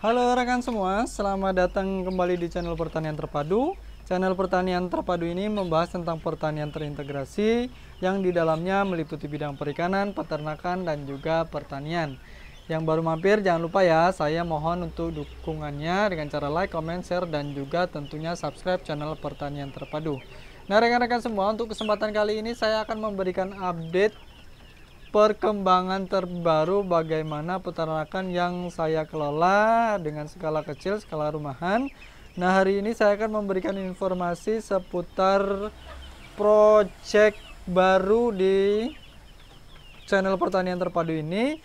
Halo rekan semua, selamat datang kembali di channel Pertanian Terpadu. Channel Pertanian Terpadu ini membahas tentang pertanian terintegrasi yang di dalamnya meliputi bidang perikanan, peternakan, dan juga pertanian. Yang baru mampir jangan lupa ya, saya mohon untuk dukungannya dengan cara like, comment, share, dan juga tentunya subscribe channel Pertanian Terpadu. Nah rekan-rekan semua, untuk kesempatan kali ini saya akan memberikan update perkembangan terbaru bagaimana peternakan yang saya kelola dengan skala kecil, skala rumahan. Nah, hari ini saya akan memberikan informasi seputar proyek baru di channel pertanian terpadu ini.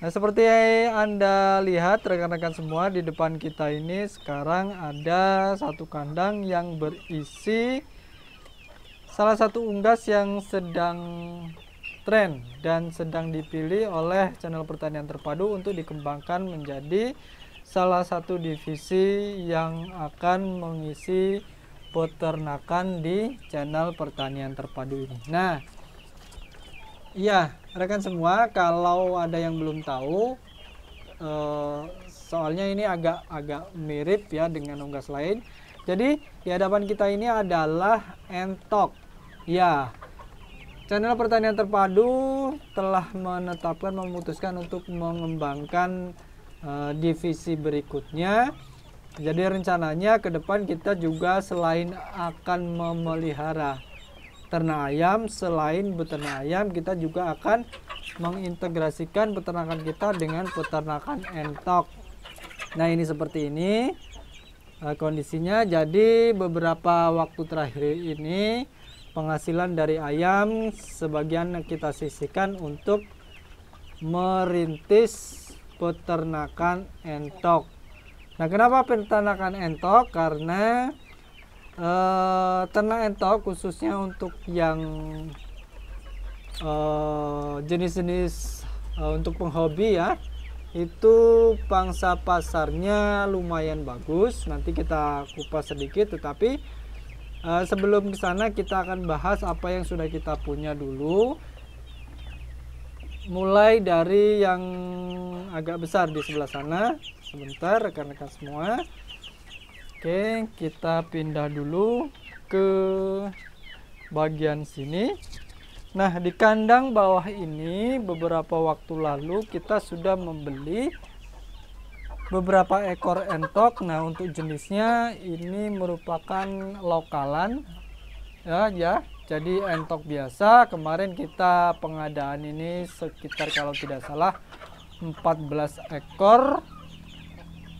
Nah, seperti Anda lihat rekan-rekan semua di depan kita ini sekarang ada satu kandang yang berisi salah satu unggas yang sedang tren dan sedang dipilih oleh channel pertanian terpadu untuk dikembangkan menjadi salah satu divisi yang akan mengisi peternakan di channel pertanian terpadu ini. Nah, iya rekan semua kalau ada yang belum tahu eh, soalnya ini agak agak mirip ya dengan unggas lain. Jadi di hadapan kita ini adalah entok. Ya, Channel Pertanian Terpadu telah menetapkan memutuskan untuk mengembangkan uh, divisi berikutnya. Jadi rencananya ke depan kita juga selain akan memelihara ternak ayam, selain beternak ayam kita juga akan mengintegrasikan peternakan kita dengan peternakan entok. Nah, ini seperti ini eh, kondisinya. Jadi beberapa waktu terakhir ini penghasilan dari ayam sebagian kita sisihkan untuk merintis peternakan entok. Nah, kenapa peternakan entok? Karena e, ternak entok khususnya untuk yang eh, jenis-jenis e, untuk penghobi ya, itu pangsa pasarnya lumayan bagus. Nanti kita kupas sedikit, tetapi Eh, sebelum ke sana kita akan bahas apa yang sudah kita punya dulu. Mulai dari yang agak besar di sebelah sana. Sebentar rekan-rekan semua. Oke, kita pindah dulu ke bagian sini. Nah, di kandang bawah ini beberapa waktu lalu kita sudah membeli beberapa ekor entok. Nah, untuk jenisnya ini merupakan lokalan. Ya, ya. Jadi entok biasa. Kemarin kita pengadaan ini sekitar kalau tidak salah 14 ekor.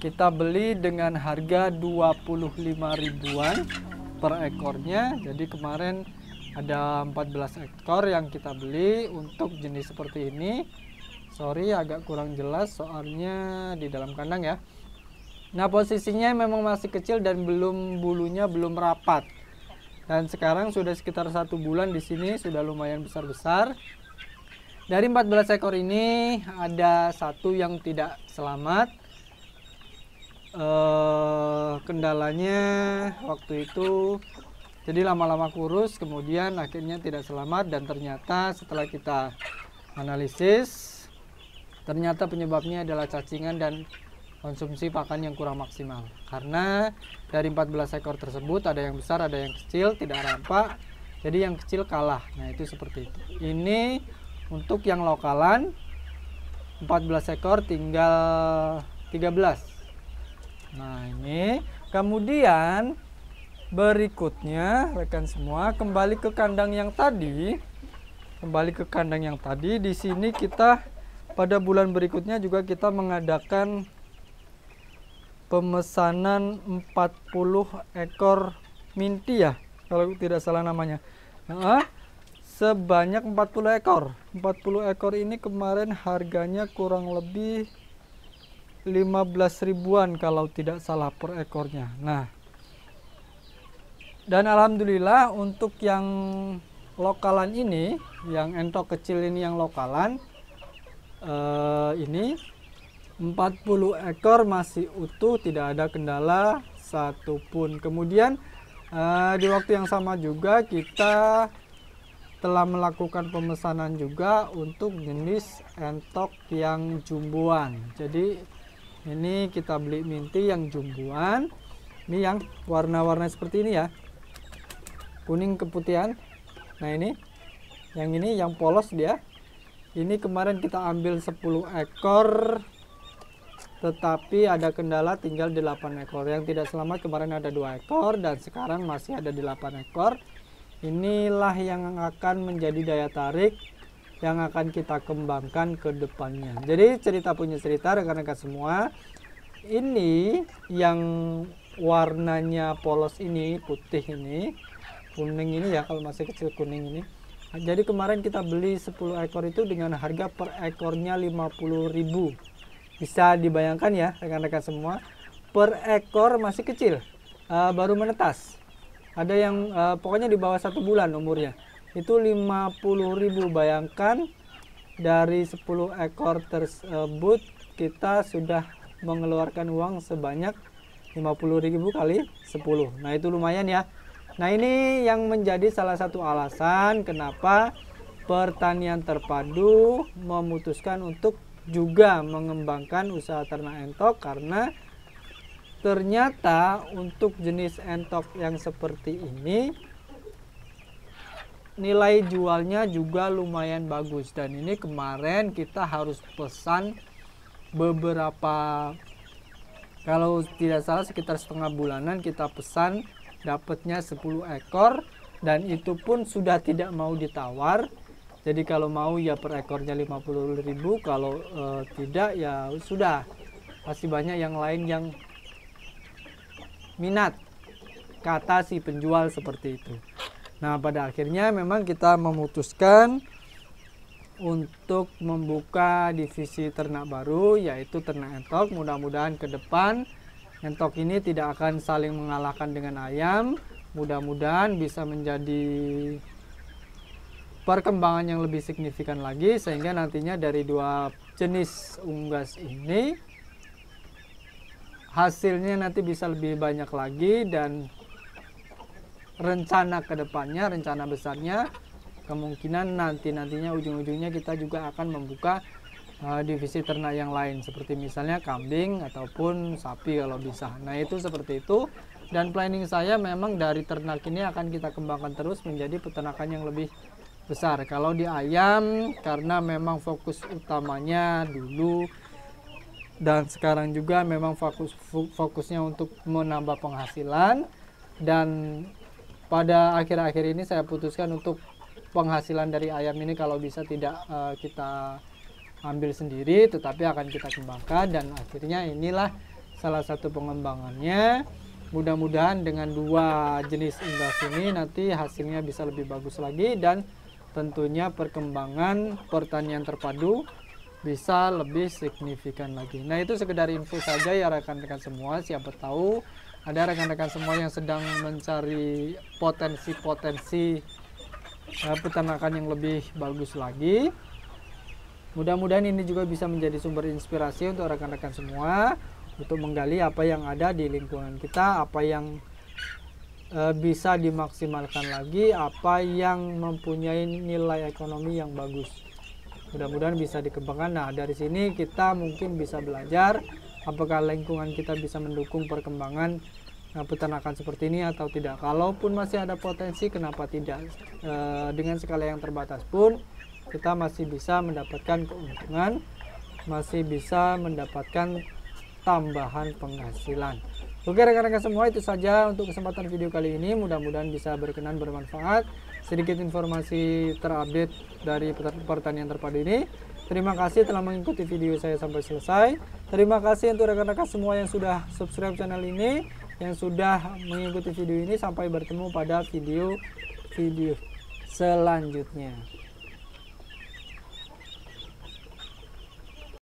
Kita beli dengan harga 25 ribuan per ekornya. Jadi kemarin ada 14 ekor yang kita beli untuk jenis seperti ini Sorry agak kurang jelas soalnya di dalam kandang ya. Nah posisinya memang masih kecil dan belum bulunya belum rapat. Dan sekarang sudah sekitar satu bulan di sini sudah lumayan besar-besar. Dari 14 ekor ini ada satu yang tidak selamat. Uh, kendalanya waktu itu jadi lama-lama kurus kemudian akhirnya tidak selamat dan ternyata setelah kita analisis Ternyata penyebabnya adalah cacingan dan konsumsi pakan yang kurang maksimal. Karena dari 14 ekor tersebut ada yang besar, ada yang kecil, tidak rampak. Jadi yang kecil kalah. Nah, itu seperti itu. Ini untuk yang lokalan 14 ekor tinggal 13. Nah, ini kemudian berikutnya rekan semua kembali ke kandang yang tadi. Kembali ke kandang yang tadi. Di sini kita pada bulan berikutnya juga kita mengadakan pemesanan 40 ekor minti ya kalau tidak salah namanya nah, sebanyak 40 ekor 40 ekor ini kemarin harganya kurang lebih 15 ribuan kalau tidak salah per ekornya nah dan alhamdulillah untuk yang lokalan ini yang entok kecil ini yang lokalan uh, ini 40 ekor masih utuh tidak ada kendala satupun kemudian uh, di waktu yang sama juga kita telah melakukan pemesanan juga untuk jenis entok yang jumbuan jadi ini kita beli minti yang jumbuan ini yang warna-warna seperti ini ya kuning keputihan nah ini yang ini yang polos dia ini kemarin kita ambil 10 ekor tetapi ada kendala tinggal 8 ekor yang tidak selamat kemarin ada dua ekor dan sekarang masih ada 8 ekor inilah yang akan menjadi daya tarik yang akan kita kembangkan ke depannya jadi cerita punya cerita rekan-rekan semua ini yang warnanya polos ini putih ini kuning ini ya kalau masih kecil kuning ini jadi kemarin kita beli 10 ekor itu dengan harga per ekornya 50.000. Bisa dibayangkan ya rekan-rekan semua, per ekor masih kecil, uh, baru menetas. Ada yang uh, pokoknya di bawah satu bulan umurnya. Itu 50.000 bayangkan dari 10 ekor tersebut kita sudah mengeluarkan uang sebanyak 50.000 kali 10. Nah, itu lumayan ya. Nah, ini yang menjadi salah satu alasan kenapa pertanian terpadu memutuskan untuk juga mengembangkan usaha ternak entok karena ternyata untuk jenis entok yang seperti ini nilai jualnya juga lumayan bagus dan ini kemarin kita harus pesan beberapa kalau tidak salah sekitar setengah bulanan kita pesan dapatnya 10 ekor dan itu pun sudah tidak mau ditawar jadi kalau mau ya per ekornya 50.000 kalau e, tidak ya sudah pasti banyak yang lain yang minat kata si penjual seperti itu nah pada akhirnya memang kita memutuskan untuk membuka divisi ternak baru yaitu ternak entok mudah-mudahan ke depan Entok ini tidak akan saling mengalahkan dengan ayam. Mudah-mudahan bisa menjadi perkembangan yang lebih signifikan lagi sehingga nantinya dari dua jenis unggas ini hasilnya nanti bisa lebih banyak lagi dan rencana kedepannya, rencana besarnya kemungkinan nanti-nantinya ujung-ujungnya kita juga akan membuka Eh, divisi ternak yang lain seperti misalnya kambing ataupun sapi kalau bisa. Nah itu seperti itu dan planning saya memang dari ternak ini akan kita kembangkan terus menjadi peternakan yang lebih besar. Kalau di ayam karena memang fokus utamanya dulu dan sekarang juga memang fokus fokusnya untuk menambah penghasilan dan pada akhir-akhir ini saya putuskan untuk penghasilan dari ayam ini kalau bisa tidak uh, kita ambil sendiri tetapi akan kita kembangkan dan akhirnya inilah salah satu pengembangannya mudah-mudahan dengan dua jenis imbas ini nanti hasilnya bisa lebih bagus lagi dan tentunya perkembangan pertanian terpadu bisa lebih signifikan lagi. Nah itu sekedar info saja ya rekan-rekan semua. Siapa tahu ada rekan-rekan semua yang sedang mencari potensi-potensi eh, peternakan yang lebih bagus lagi. Mudah-mudahan ini juga bisa menjadi sumber inspirasi untuk rekan-rekan semua untuk menggali apa yang ada di lingkungan kita, apa yang e, bisa dimaksimalkan lagi, apa yang mempunyai nilai ekonomi yang bagus. Mudah-mudahan bisa dikembangkan. Nah, dari sini kita mungkin bisa belajar apakah lingkungan kita bisa mendukung perkembangan nah, peternakan seperti ini atau tidak. Kalaupun masih ada potensi, kenapa tidak? E, dengan skala yang terbatas pun kita masih bisa mendapatkan keuntungan, masih bisa mendapatkan tambahan penghasilan. Oke rekan-rekan semua itu saja untuk kesempatan video kali ini mudah-mudahan bisa berkenan bermanfaat sedikit informasi terupdate dari pertanian terpadu ini terima kasih telah mengikuti video saya sampai selesai terima kasih untuk rekan-rekan semua yang sudah subscribe channel ini yang sudah mengikuti video ini sampai bertemu pada video video selanjutnya